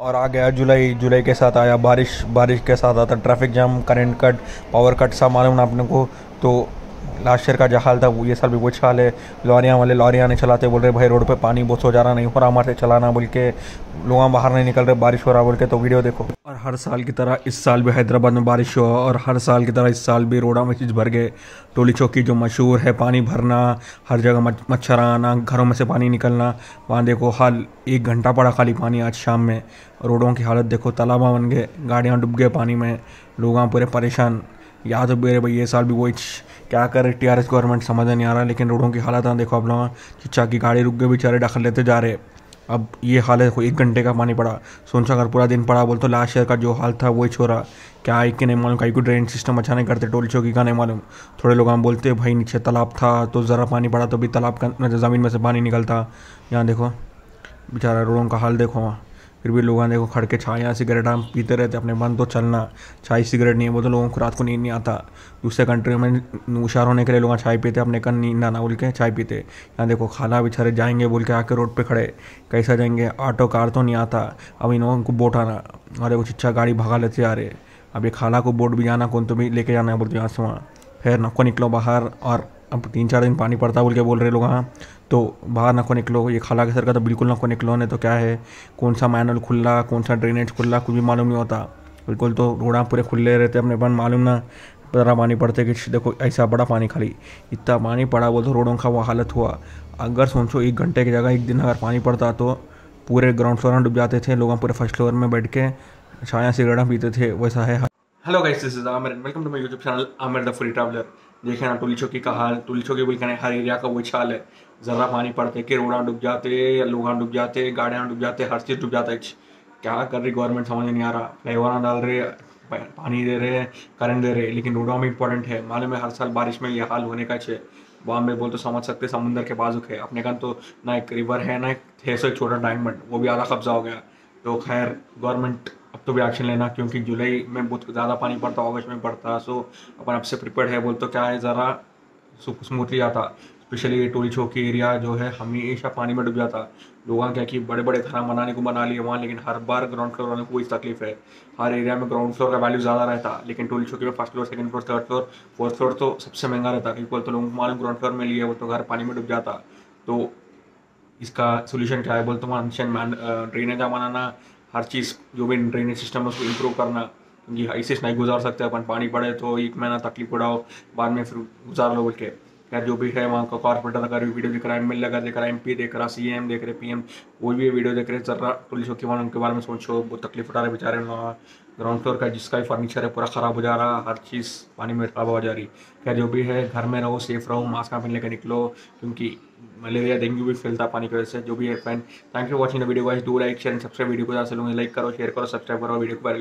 और आ गया जुलाई जुलाई के साथ आया बारिश बारिश के साथ आता traffic jam current cut power cut सब मालूम ना आपने को तो लास्ट ईयर का जो हाल था वो ये साल भी वो हाल है लॉरियाँ वाले लॉरियाँ नहीं चलाते बोल रहे भाई रोड पे पानी बहुत हो जा रहा नहीं हो रहा हमारे चलाना बोल के लोग बाहर नहीं निकल रहे बारिश हो रहा बोल के तो वीडियो देखो और हर साल की तरह इस साल भी हैदराबाद में बारिश हुआ और हर साल की तरह इस साल भी रोडा में चीज़ भर गए टोली चौकी जो मशहूर है पानी भरना हर जगह मच्छर आना घरों में से पानी निकलना वहाँ देखो हाल एक घंटा पड़ा खाली पानी आज शाम में रोडों की हालत देखो तालाबा बन गए गाड़ियाँ डूब गए पानी में लोग पूरे परेशान याद हो मेरे भाई ये साल भी वो क्या करे टी आर एस गवर्नमेंट समझ नहीं आ रहा लेकिन रोडों की हालत देखो अब लोग चिच्चा की गाड़ी रुक गए बेचारे डखल लेते जा रहे अब ये हाल है एक घंटे का पानी पड़ा सोनसा अगर पूरा दिन पड़ा बोल तो लास्ट ईयर का जो हाल था वही छोड़ा क्या एक के नहीं मालूम कहीं को ड्रेन सिस्टम अच्छा नहीं करते टोल चौकी का नहीं मालूम थोड़े लोग हम बोलते भाई नीचे तालाब था तो ज़रा पानी पड़ा तो भी तालाब का मतलब ज़मीन में से पानी निकलता यहाँ देखो बेचारा रोडों का हाल देखो वहाँ फिर भी लोग देखो खड़ के छाए या सिगरेट हम पीते रहते अपने मन तो चलना चाय सिगरेट नहीं है वो तो लोगों को रात को नींद नहीं आता दूसरे कंट्री में होशार होने के लिए लोग चाय पीते अपने कन नींद आना बोल के चाय पीते यहाँ देखो खाला बिछारे जाएंगे बोल के आके रोड पर खड़े कैसा जाएंगे ऑटो कार तो नहीं आता अब इन लोगों को बोट आना अरे कुछ अच्छा गाड़ी भगा लेते आ रहे अभी खाला को बोट भी जाना कौन तो भी लेके जाना है बोलते यहाँ से वहाँ फिर नको निकलो बाहर और अब तीन चार दिन पानी पड़ता बोल के बोल रहे लोग हाँ तो बाहर ना को निकलो ये खाला के सर का तो बिल्कुल ना को निकलो नहीं तो क्या है कौन सा मैनल खुल रहा कौन सा ड्रेनेज खुल रहा कुछ भी मालूम नहीं होता बिल्कुल तो रोड़ा पूरे खुले रहते अपने अपन मालूम ना ज़रा पानी पड़ते कि देखो ऐसा बड़ा पानी खाली इतना पानी पड़ा बोल तो रोडों का वो हालत हुआ अगर सोचो एक घंटे की जगह एक दिन अगर पानी पड़ता तो पूरे ग्राउंड फ्लोर में डूब जाते थे लोग पूरे फर्स्ट फ्लोर में बैठ के छाया सिगरेटा पीते थे वैसा है hello guys this is Aamir welcome to my YouTube channel Aamir the free traveller देखे ना टुली चौकी का हाल टुली चौकी कहने हर एरिया का वो हाल है ज़रा पानी पड़ते किरोड़ा डूब जाते लोग डूब जाते गाड़ियाँ डूब जाते हर चीज़ डूब जाता है क्या कर रही गवर्नमेंट समझ नहीं आ रहा फ्लाईओवर डाल रहे पानी दे रहे हैं करंट दे रहे हैं लेकिन रोडों में इंपॉर्टेंट है मालूम है हर साल बारिश में यह हाल होने का छे बॉम्बे बोल तो समझ सकते समुंदर के बाजुक है अपने कहा तो ना एक रिवर है ना एक एक छोटा डायमंड वो भी आधा कब्जा हो गया तो खैर गवर्नमेंट अब तो भी एक्शन लेना क्योंकि जुलाई में बहुत ज़्यादा पानी पड़ता अगस्त में पड़ता सो अपन आपसे प्रिपेयर है बोल तो क्या है ज़रा स्मूथली आता स्पेशली ये टोली चौकी एरिया जो है हमेशा पानी में डूब जाता लोग क्या कि बड़े बड़े घर बनाने को बना लिए वहाँ लेकिन हर बार ग्राउंड फ्लोर बनाने को कोई तकलीफ है हर एरिया में ग्राउंड फ्लोर का वैल्यू ज़्यादा रहता लेकिन टोली चौकी में first floor second floor third floor fourth floor तो सबसे महंगा रहता क्योंकि बोलते लोगों को मालूम ग्राउंड फ्लोर में लिए वो तो घर पानी में डूब जाता तो इसका सोल्यूशन क्या है बोलते वहाँ ड्रेनेज uh, बनाना हर चीज़ जो भी ड्रेनेज सिस्टम है उसको इम्प्रूव करना क्योंकि ऐसे नहीं गुजार सकते अपन पानी पड़े तो एक महीना तकलीफ उड़ाओ बाद में फिर गुजार लो बोल के खैर जो भी है वहाँ का कॉर्पोरेटर अगर वीडियो देख रहा है एम अगर देख रहा है एम देख रहा है सी एम देख रहे पी एम कोई भी वीडियो देख रहे जरा पुलिस के वहाँ उनके बारे में सोचो बहुत तकलीफ उठा रहे बेचारे वहाँ ग्राउंड फ्लोर का जिसका भी फर्नीचर है पूरा ख़राब हो जा रहा हर चीज़ पानी में खराब हो जा रही खैर जो भी है घर में रहो सेफ रहो मास्क पहन लेकर निकलो क्योंकि मलेरिया डेंगू भी फैलता पानी की वजह से जो भी है fan thank you watching the video वाइज do like share subscribe video को ज़्यादा से लोग लाइक करो शेयर करो सब्सक्राइब करो वीडियो को